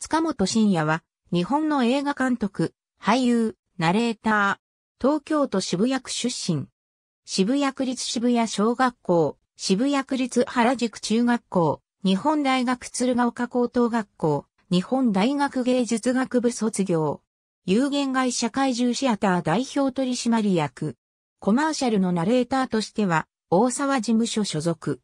塚本慎也は、日本の映画監督、俳優、ナレーター、東京都渋谷区出身。渋谷区立渋谷小学校、渋谷区立原宿中学校、日本大学鶴岡高等学校、日本大学芸術学部卒業。有限会社会獣シアター代表取締役。コマーシャルのナレーターとしては、大沢事務所所属。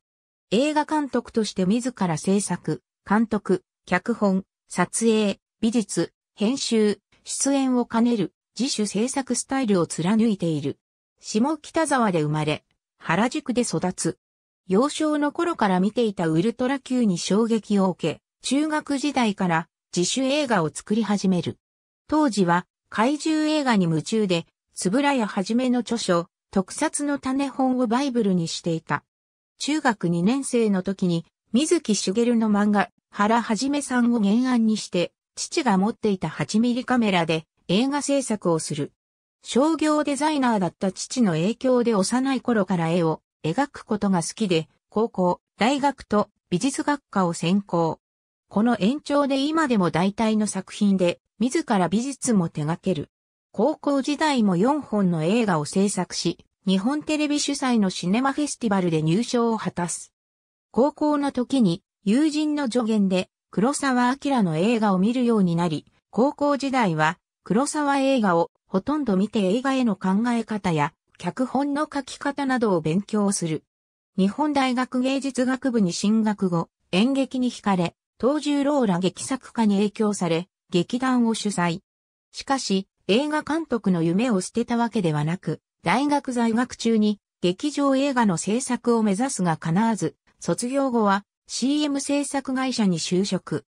映画監督として自ら制作、監督、脚本、撮影、美術、編集、出演を兼ねる自主制作スタイルを貫いている。下北沢で生まれ、原宿で育つ。幼少の頃から見ていたウルトラ Q に衝撃を受け、中学時代から自主映画を作り始める。当時は怪獣映画に夢中で、つぶらやはじめの著書、特撮の種本をバイブルにしていた。中学2年生の時に、水木しげるの漫画、原はじめさんを原案にして、父が持っていた8ミリカメラで映画制作をする。商業デザイナーだった父の影響で幼い頃から絵を描くことが好きで、高校、大学と美術学科を専攻。この延長で今でも大体の作品で、自ら美術も手掛ける。高校時代も4本の映画を制作し、日本テレビ主催のシネマフェスティバルで入賞を果たす。高校の時に友人の助言で黒沢明の映画を見るようになり、高校時代は黒沢映画をほとんど見て映画への考え方や脚本の書き方などを勉強する。日本大学芸術学部に進学後、演劇に惹かれ、東十郎ら劇作家に影響され、劇団を主催。しかし、映画監督の夢を捨てたわけではなく、大学在学中に劇場映画の制作を目指すが叶わず、卒業後は CM 制作会社に就職。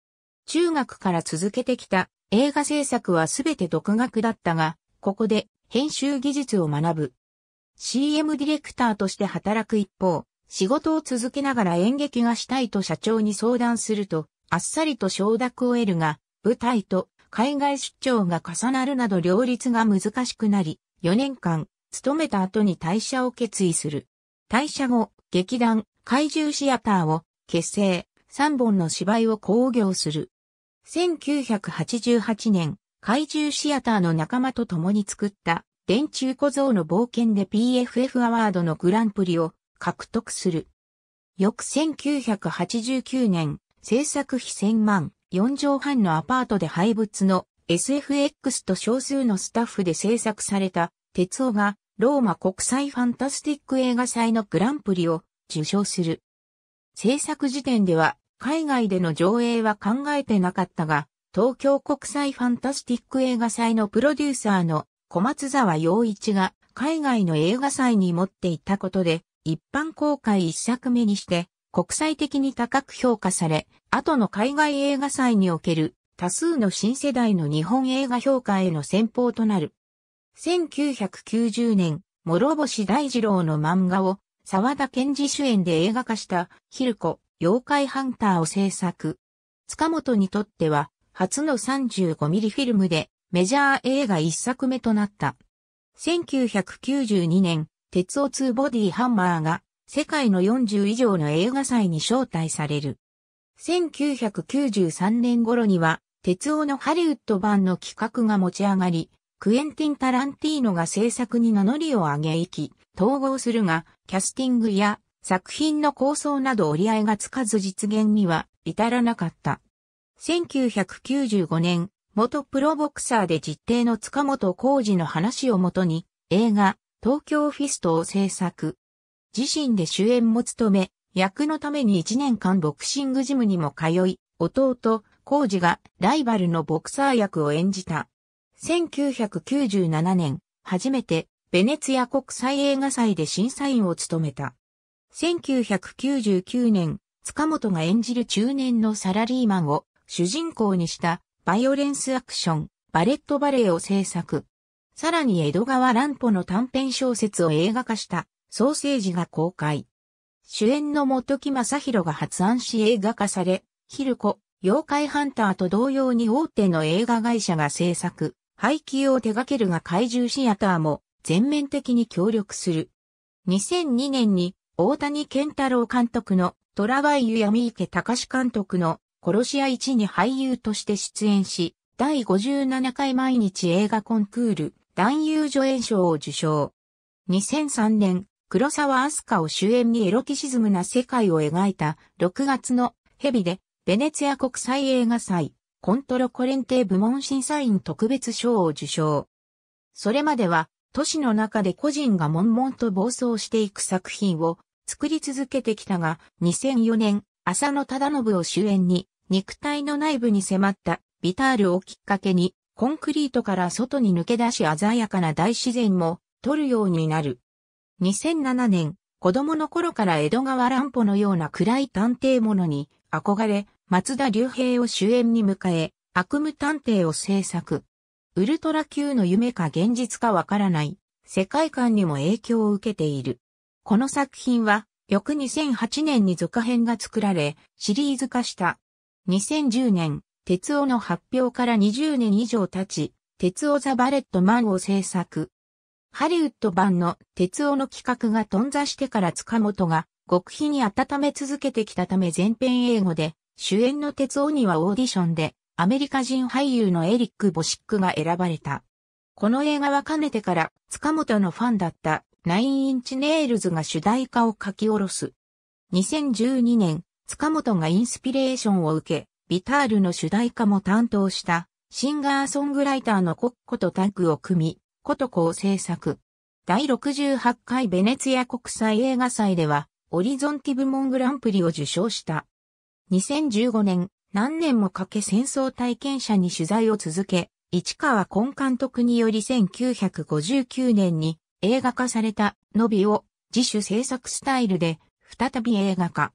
中学から続けてきた映画制作はすべて独学だったが、ここで編集技術を学ぶ。CM ディレクターとして働く一方、仕事を続けながら演劇がしたいと社長に相談すると、あっさりと承諾を得るが、舞台と海外出張が重なるなど両立が難しくなり、4年間、勤めた後に退社を決意する。退社後、劇団、怪獣シアターを結成、三本の芝居を興行する。1988年、怪獣シアターの仲間と共に作った電柱小僧の冒険で PFF アワードのグランプリを獲得する。翌1989年、制作費1000万、4畳半のアパートで廃物の SFX と少数のスタッフで制作された、鉄夫がローマ国際ファンタスティック映画祭のグランプリを受賞する。制作時点では海外での上映は考えてなかったが、東京国際ファンタスティック映画祭のプロデューサーの小松沢洋一が海外の映画祭に持っていったことで、一般公開一作目にして国際的に高く評価され、後の海外映画祭における多数の新世代の日本映画評価への先鋒となる。1990年、諸星大二郎の漫画を沢田健二主演で映画化したヒルコ、妖怪ハンターを制作。塚本にとっては初の3 5ミリフィルムでメジャー映画一作目となった。1992年、鉄オ2ボディハンマーが世界の40以上の映画祭に招待される。1993年頃には、鉄尾のハリウッド版の企画が持ち上がり、クエンティン・タランティーノが制作に名乗りを上げ行き、統合するが、キャスティングや作品の構想など折り合いがつかず実現には至らなかった。1995年、元プロボクサーで実定の塚本浩二の話をもとに、映画、東京フィストを制作。自身で主演も務め、役のために1年間ボクシングジムにも通い、弟、浩二がライバルのボクサー役を演じた。1997年、初めてベネツィア国際映画祭で審査員を務めた。1999年、塚本が演じる中年のサラリーマンを主人公にしたバイオレンスアクション、バレットバレーを制作。さらに江戸川乱歩の短編小説を映画化したソーセージが公開。主演の本木正宏が発案し映画化され、ヒルコ、妖怪ハンターと同様に大手の映画会社が制作、廃棄を手掛けるが怪獣シアターも全面的に協力する。2002年に大谷健太郎監督のトラワイユ闇池隆監督の殺し屋1に俳優として出演し、第57回毎日映画コンクール男優助演賞を受賞。2003年、黒沢明日香を主演にエロキシズムな世界を描いた6月の蛇でベネツィア国際映画祭コントロコレンテ部門審査員特別賞を受賞。それまでは都市の中で個人が悶々と暴走していく作品を作り続けてきたが、2004年、浅野忠信を主演に、肉体の内部に迫ったビタールをきっかけに、コンクリートから外に抜け出し鮮やかな大自然も撮るようになる。2007年、子供の頃から江戸川乱歩のような暗い探偵者に憧れ、松田龍平を主演に迎え、悪夢探偵を制作。ウルトラ級の夢か現実かわからない世界観にも影響を受けている。この作品は翌2008年に続編が作られシリーズ化した。2010年、鉄尾の発表から20年以上経ち、鉄尾ザ・バレットマンを制作。ハリウッド版の鉄尾の企画が頓挫してから塚本が極秘に温め続けてきたため全編英語で、主演の鉄尾にはオーディションでアメリカ人俳優のエリック・ボシックが選ばれた。この映画はかねてから塚本のファンだったナインインチネイルズが主題歌を書き下ろす。2012年、塚本がインスピレーションを受け、ビタールの主題歌も担当したシンガーソングライターのコッコとタッグを組み、コトコを制作。第68回ベネツィア国際映画祭では、オリゾンティ部門グランプリを受賞した。2015年、何年もかけ戦争体験者に取材を続け、市川根監督により1959年に映画化されたのびを自主制作スタイルで再び映画化。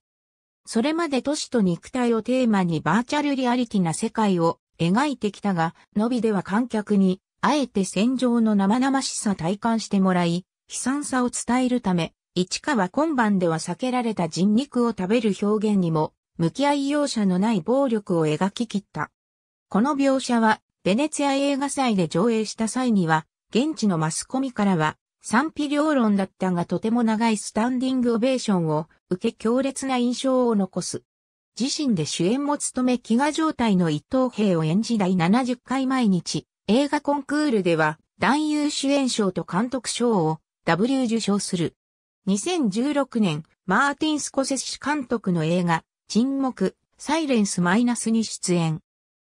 それまで都市と肉体をテーマにバーチャルリアリティな世界を描いてきたが、のびでは観客にあえて戦場の生々しさ体感してもらい、悲惨さを伝えるため、市川今晩では避けられた人肉を食べる表現にも向き合い容赦のない暴力を描き切った。この描写は、ベネツィア映画祭で上映した際には、現地のマスコミからは、賛否両論だったがとても長いスタンディングオベーションを受け強烈な印象を残す。自身で主演も務め飢餓状態の伊藤兵を演じ第70回毎日映画コンクールでは男優主演賞と監督賞を W 受賞する。2016年マーティン・スコセッシ監督の映画沈黙、サイレンスマイナスに出演。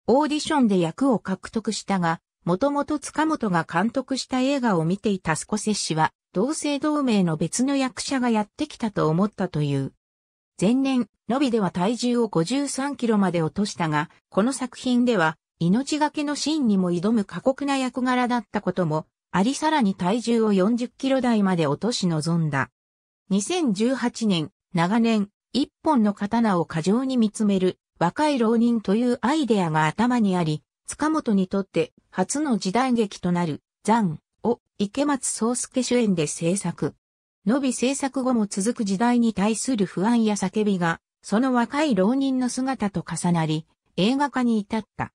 オーディションで役を獲得したが、もともと塚本が監督した映画を見ていたスコセッシは、同姓同名の別の役者がやってきたと思ったという。前年、のびでは体重を53キロまで落としたが、この作品では、命がけのシーンにも挑む過酷な役柄だったことも、ありさらに体重を40キロ台まで落とし望んだ。2018年、長年、一本の刀を過剰に見つめる若い浪人というアイデアが頭にあり、塚本にとって初の時代劇となるザンを池松壮介主演で制作。伸び制作後も続く時代に対する不安や叫びが、その若い浪人の姿と重なり、映画化に至った。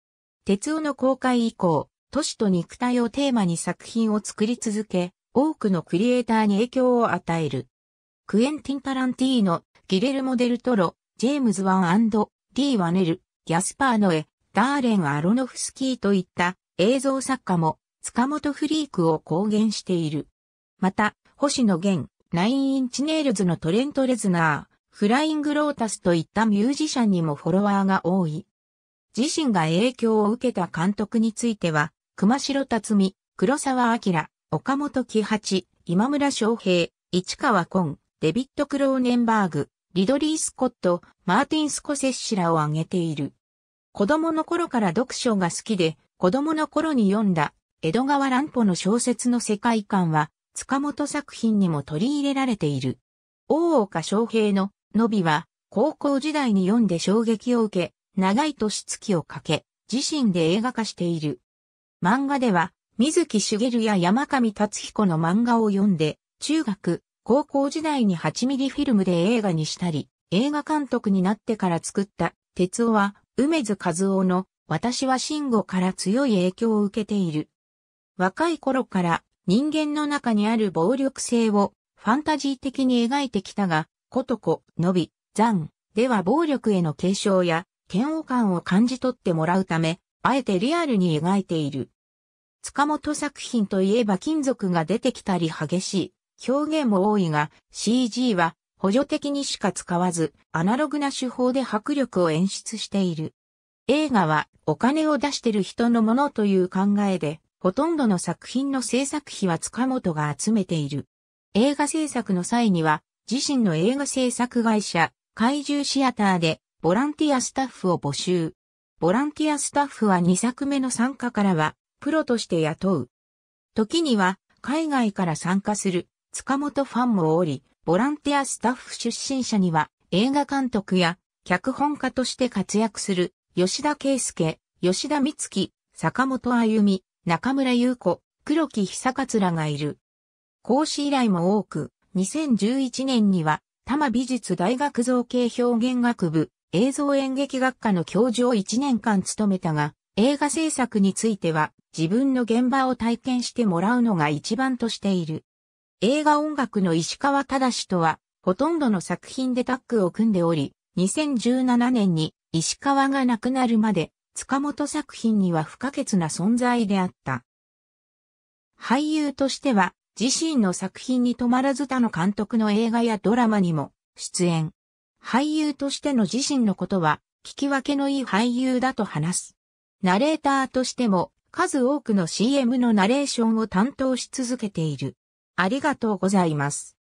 鉄尾の公開以降、都市と肉体をテーマに作品を作り続け、多くのクリエイターに影響を与える。クエンティン・タランティーノギレルモ・デル・トロ、ジェームズ・ワンィ・ワネル、ギャスパーノエ、ダーレン・アロノフスキーといった映像作家も塚本フリークを公言している。また、星野源、ナイン・インチネールズのトレント・レズナー、フライング・ロータスといったミュージシャンにもフォロワーが多い。自身が影響を受けた監督については、熊代辰巳、黒沢明、岡本喜八、今村昌平、市川ン、デビット・クローネンバーグ、リドリー・スコット、マーティン・スコセッシらを挙げている。子供の頃から読書が好きで、子供の頃に読んだ、江戸川乱歩の小説の世界観は、塚本作品にも取り入れられている。大岡昌平の、のびは、高校時代に読んで衝撃を受け、長い年月をかけ、自身で映画化している。漫画では、水木しげるや山上達彦の漫画を読んで、中学、高校時代に8ミリフィルムで映画にしたり、映画監督になってから作った、哲夫は、梅津和夫の、私は慎吾から強い影響を受けている。若い頃から人間の中にある暴力性をファンタジー的に描いてきたが、ことこ、のび、ざんでは暴力への継承や嫌悪感を感じ取ってもらうため、あえてリアルに描いている。塚本作品といえば金属が出てきたり激しい、表現も多いが CG は補助的にしか使わずアナログな手法で迫力を演出している。映画はお金を出してる人のものという考えでほとんどの作品の制作費は塚本が集めている。映画制作の際には自身の映画制作会社怪獣シアターでボランティアスタッフを募集。ボランティアスタッフは2作目の参加からはプロとして雇う。時には海外から参加する塚本ファンもおり、ボランティアスタッフ出身者には映画監督や脚本家として活躍する吉田圭介、吉田美月、坂本歩美、中村優子、黒木久らがいる。講師依頼も多く、2011年には多摩美術大学造形表現学部映像演劇学科の教授を1年間務めたが、映画制作については自分の現場を体験してもらうのが一番としている。映画音楽の石川忠とは、ほとんどの作品でタッグを組んでおり、2017年に石川が亡くなるまで、塚本作品には不可欠な存在であった。俳優としては、自身の作品に止まらず他の監督の映画やドラマにも出演。俳優としての自身のことは、聞き分けのいい俳優だと話す。ナレーターとしても、数多くの CM のナレーションを担当し続けている。ありがとうございます。